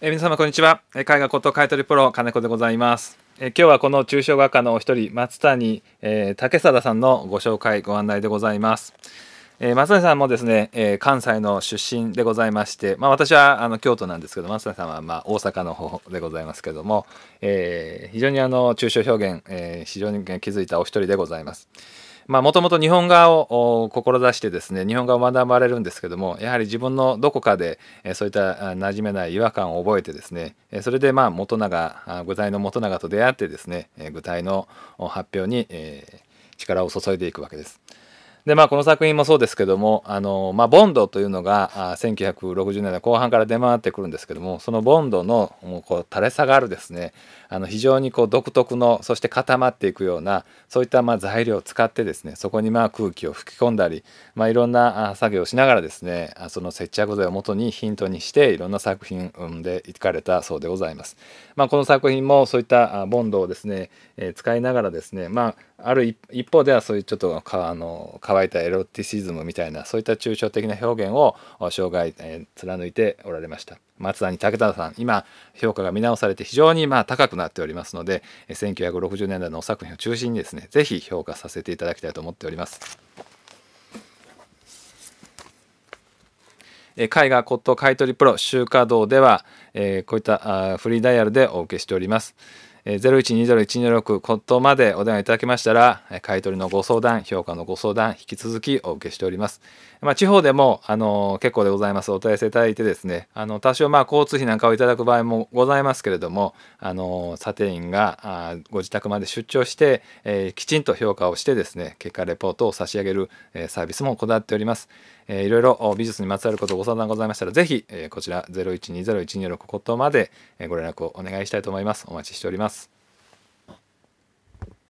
え皆様こんにちは絵画こと買取プロ金子でございますえ今日はこの抽象画家のお一人松谷、えー、竹貞さんのご紹介ご案内でございますえー、松谷さんもですね、えー、関西の出身でございまして、まあ、私はあの京都なんですけど松谷さんはまあ大阪の方でございますけども、えー、非常にあの抽象表現、え非常に気づいたお一人でございます。まあ、もともと日本画を志してですね日本画を学ばれるんですけどもやはり自分のどこかでそういった馴染めない違和感を覚えてですねそれでまあ元永具体の元永と出会ってですね具体の発表に力を注いでいくわけです。で、まあ、この作品もそうですけども、あの、まあ、ボンドというのが、あ1960年代後半から出回ってくるんですけども、そのボンドの、もう、こう、垂れ下がるですね、あの、非常に、こう、独特の、そして固まっていくような、そういった、まあ、材料を使ってですね、そこに、まあ、空気を吹き込んだり、まあ、いろんな作業をしながらですね、その接着剤を元にヒントにして、いろんな作品でいかれたそうでございます。まあ、この作品も、そういったボンドをですね、えー、使いながらですね、まあ、ある一方では、そういうちょっと、あの、変わ乾いたエロティシズムみたいなそういった抽象的な表現を生涯、え貫いておられました。松谷武田さん今評価が見直されて非常にまあ高くなっておりますので1960年代の作品を中心にですね是非評価させていただきたいと思っております。絵画骨董買取プロ集華堂では、えー、こういったあフリーダイヤルでお受けしております。0120-126とまでお電話いただきましたら、買取のご相談、評価のご相談、引き続きお受けしております。まあ、地方でも、あの、結構でございます。お問い合わせいただいてですね、あの、多少まあ、交通費なんかをいただく場合もございますけれども、あの、査定員がご自宅まで出張して、えー、きちんと評価をしてですね、結果レポートを差し上げる、えー、サービスもこだわっております。えー、いろいろ美術にまつわることご相談ございましたら、ぜひ、えー、こちら0120-126ことまでご連絡をお願いしたいと思います。お待ちしております。